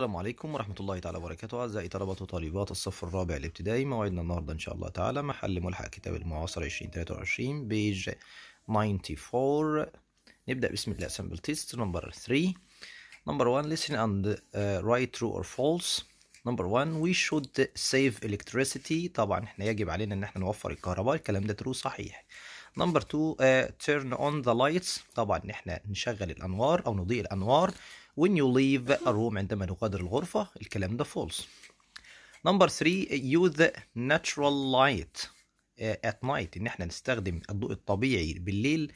السلام عليكم ورحمة الله تعالى وبركاته أعزائي طلبة وطالبات الصف الرابع الابتدائي موعدنا النهاردة إن شاء الله تعالى محل ملحق كتاب المعاصر 2023 بيج 94 نبدأ بسم الله سامبل تيست نمبر 3 نمبر 1 listen and uh, write true or false نمبر 1 we should save electricity طبعا احنا يجب علينا ان احنا نوفر الكهرباء الكلام ده true صحيح نمبر 2 uh, turn on the lights طبعا احنا نشغل الأنوار أو نضيء الأنوار when you leave a room عندما نغادر الغرفة الكلام ده false number 3 use natural light at night ان احنا نستخدم الضوء الطبيعي بالليل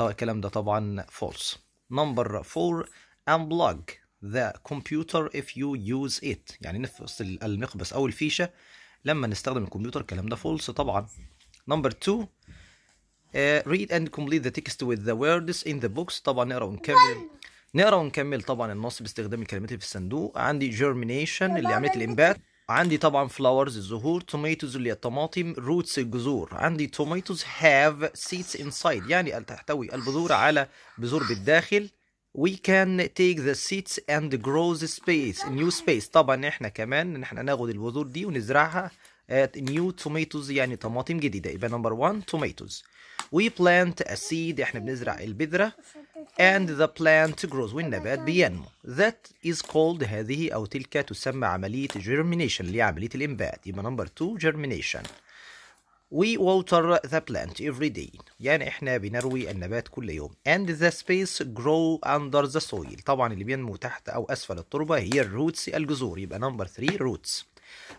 الكلام ده طبعا false number 4 unplug the computer if you use it يعني نفصل المقبس او الفيشه لما نستخدم الكمبيوتر الكلام ده false طبعا number 2 uh, read and complete the text with the words in the books طبعا نقرا ونكمل نقرا ونكمل طبعا النص باستخدام الكلمات اللي في الصندوق عندي جيرمينيشن اللي عملت الانبات عندي طبعا فلاورز الزهور توميتوز اللي هي الطماطم روتس الجذور عندي توميتوز هاف seeds انسايد يعني تحتوي البذور على بذور بالداخل we can take the seeds and grow the space new space طبعا احنا كمان ان احنا ناخد البذور دي ونزرعها at new tomatoes يعني طماطم جديده يبقى نمبر 1 tomatoes we plant a seed احنا بنزرع البذره and the plant grows والنبات بينمو that is called هذه أو تلك تسمى عملية germination اللي هي عملية الإنبات يبقى number two germination we water the plant every day يعني احنا بنروي النبات كل يوم and the space grow under the soil طبعا اللي بينمو تحت أو أسفل التربة هي الروتس الجذور يبقى number three roots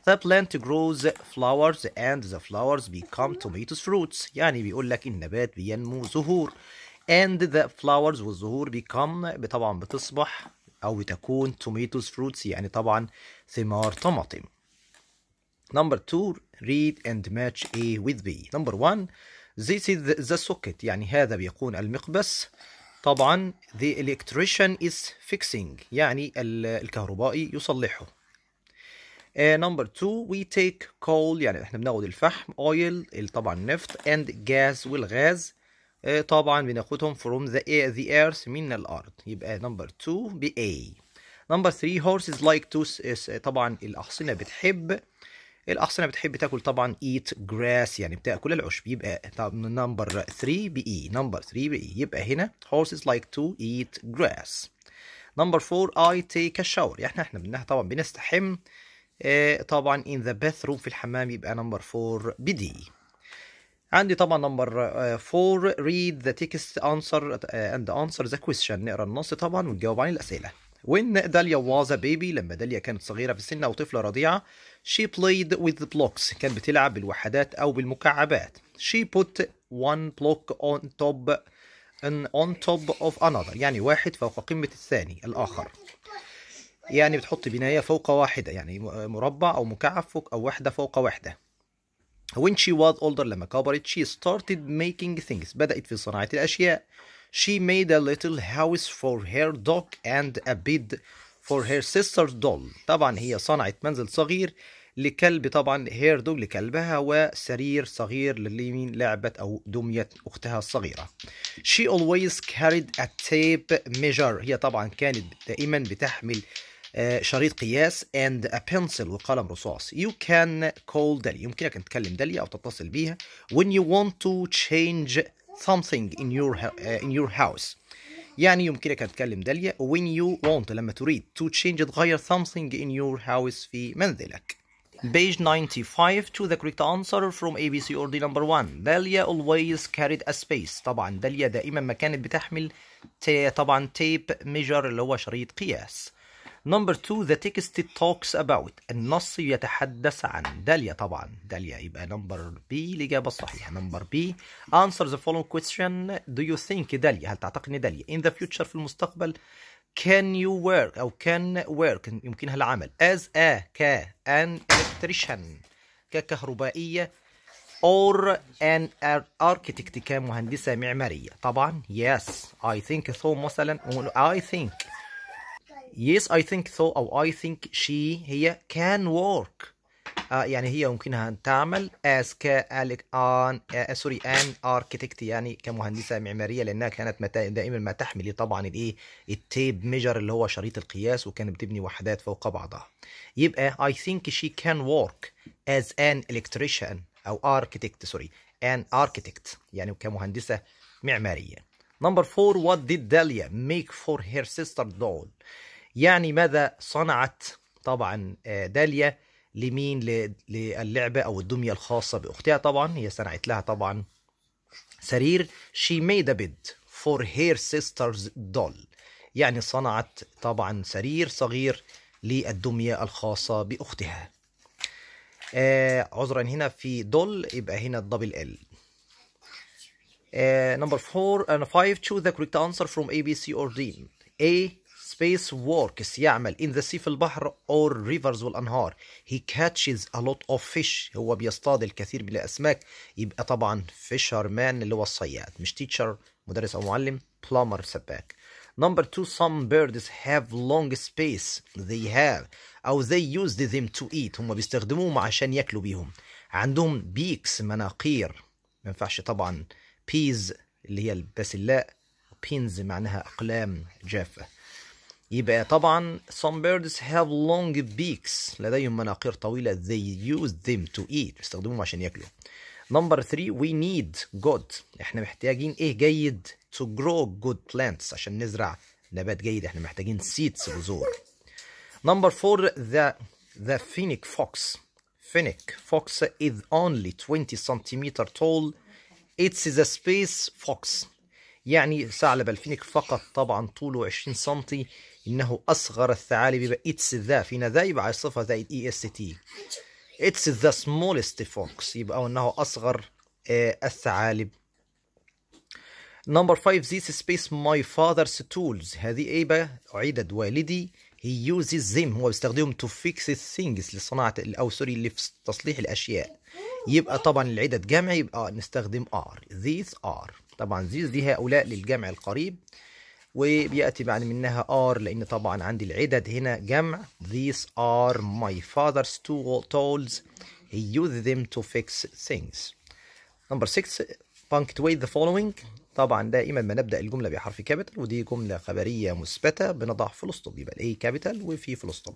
The plant grows flowers and the flowers become tomatoes fruits يعني بيقول لك النبات بينمو زهور and the flowers والزهور become طبعا بتصبح أو بتكون tomatoes fruits يعني طبعا ثمار طماطم number two read and match A with B number one this is the socket يعني هذا بيكون المقبس طبعا the electrician is fixing يعني الكهربائي يصلحه number two, we take coal, يعني احنا بناخد الفحم oil, طبعا النفط and gas, والغاز آه، طبعا بناخدهم from the, air, the earth من الارض يبقى نمبر 2 ب A نمبر 3 horses like to طبعا الاحصنه بتحب الاحصنه بتحب تاكل طبعا eat grass يعني بتاكل العشب يبقى نمبر 3 ب E نمبر 3 ب E يبقى هنا horses like to eat grass نمبر 4 I take a shower يعني احنا بنها طبعا بنستحم آه، طبعا in the bathroom في الحمام يبقى نمبر 4 D عندي طبعا نمبر 4 آه، read the text answer آه، and answer the question نقرا النص طبعا ونجاوب عن الاسئله when داليا was a baby لما داليا كانت صغيره في السن او طفله رضيعه she played with the blocks كانت بتلعب بالوحدات او بالمكعبات she put one block on top and on top of another يعني واحد فوق قمه الثاني الاخر يعني بتحط بنايه فوق واحده يعني مربع او مكعب فوق او واحده فوق واحده when she was older لما كبرت she started making things بدأت في صناعة الأشياء she made a little house for her dog and a bed for her sister's doll طبعا هي صنعت منزل صغير لكلب طبعا هير دوغ لكلبها وسرير صغير لليمين لعبة أو دمية أختها الصغيرة she always carried a tape measure هي طبعا كانت دائما بتحمل شريط قياس and a pencil وقلم رصاص you can call دالي يمكنك أن تكلم دالي أو تتصل بيها when you want to change something in your in your house يعني يمكنك أن تكلم داليا when you want لما تريد to change تغير something in your house في منزلك Page 95 to the correct answer from ABC or D number 1 داليا always carried a space طبعا داليا دائما ما كانت بتحمل طبعا tape measure اللي هو شريط قياس نمبر 2 ذا تكست توكس اباوت النص يتحدث عن داليا طبعا داليا يبقى نمبر بي الاجابه الصحيحه نمبر بي answer the following question do you think داليا هل تعتقد ان داليا in the future في المستقبل can you work أو can work يمكنها العمل as a ك ان الكتريشن ككهربائية or an architect كمهندسة معمارية طبعا yes I think so مثلا I think Yes I think so أو I think she هي can work آه يعني هي يمكنها أن تعمل as كالك an آه an architect يعني كمهندسة معمارية لأنها كانت دائما ما تحمل طبعا الإيه التيب ميجر اللي هو شريط القياس وكانت بتبني وحدات فوق بعضها يبقى I think she can work as an electrician أو architect sorry an architect يعني كمهندسة معمارية Number four, what did Dahlia make for her sister doll? يعني ماذا صنعت طبعا آه، داليا لمين للعبة أو الدمية الخاصة بأختها طبعا هي صنعت لها طبعا سرير she made a bed for her sister's doll يعني صنعت طبعا سرير صغير للدمية الخاصة بأختها آه عذرا هنا في دول يبقى هنا الدبل ال نمبر 4 and 5 choose the correct answer from A B C or D A space works يعمل in the sea في البحر or rivers والأنهار he catches a lot of fish هو بيصطاد الكثير من الأسماك يبقى طبعا fisherman اللي هو الصياد مش teacher مدرس أو معلم plumber سباك Number two, some birds have long space. They have أو they use them to eat. هم بيستخدموهم عشان ياكلوا بيهم. عندهم beaks مناقير. ما ينفعش طبعا peas اللي هي البسلاء. pins معناها أقلام جافة. يبقى طبعا some birds have long beaks لديهم مناقير طويلة they use them to eat بيستخدموهم عشان ياكلوا number three we need good احنا محتاجين ايه جيد to grow good plants عشان نزرع نبات جيد احنا محتاجين seeds بذور number four the the phoenix fox phoenix fox is only 20 centimeter tall it's the space fox يعني ثعلب الفينيك فقط طبعا طوله 20 سم إنه أصغر الثعالب يبقى إتس ذا فينا ذا يبقى صفة ذا اي اس تي إتس ذا سمولست فوكس يبقى إنه أصغر آه، الثعالب نمبر 5 ذيس سبيس ماي فاذرز تولز هذه ايه بقى عدد والدي هي يوزز ذيم هو بيستخدمهم تو فيكس ثينجز لصناعة أو سوري لتصليح الأشياء يبقى طبعا العدد جمع يبقى نستخدم ار ذيس ار طبعا ذيس دي هؤلاء للجمع القريب وبيأتي بعد منها are لأن طبعا عندي العدد هنا جمع these are my father's tools he used them to fix things number 6 punctuate the following طبعا دائما ما نبدا الجمله بحرف كابيتال ودي جمله خبريه مثبته بنضع فول ستوب يبقى الاي capital وفي فول ستوب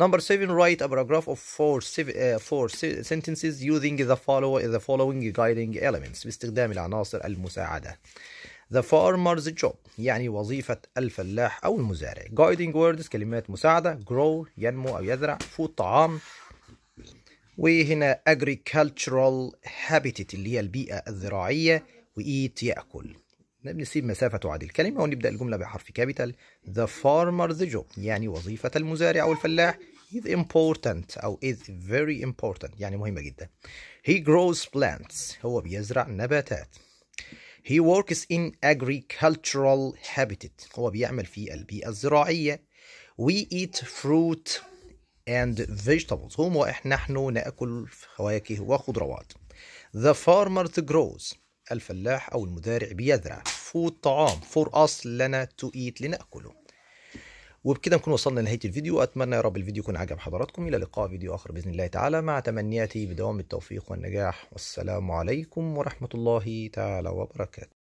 نمبر 7 write a paragraph of four, uh, four sentences using the follow the following guiding elements باستخدام العناصر المساعده The farmer's job يعني وظيفة الفلاح أو المزارع Guiding words كلمات مساعدة grow ينمو أو يزرع food طعام وهنا agricultural habitat اللي هي البيئة الزراعية وإيت يأكل نسيب مسافة تعادل الكلمة ونبدأ الجملة بحرف كابيتال The farmer's job يعني وظيفة المزارع أو الفلاح is important أو is very important يعني مهمة جدا He grows plants هو بيزرع نباتات He works in agricultural habitat. هو بيعمل في البيئة الزراعية. We eat fruit and vegetables. هم وإحنا نحن نأكل فواكه وخضروات. The farmer grows. الفلاح أو المزارع بيزرع. Food طعام. For us لنا to eat لنأكله. وبكده نكون وصلنا لنهايه الفيديو اتمنى يا رب الفيديو يكون عجب حضراتكم الى لقاء فيديو اخر باذن الله تعالى مع تمنياتي بدوام التوفيق والنجاح والسلام عليكم ورحمه الله تعالى وبركاته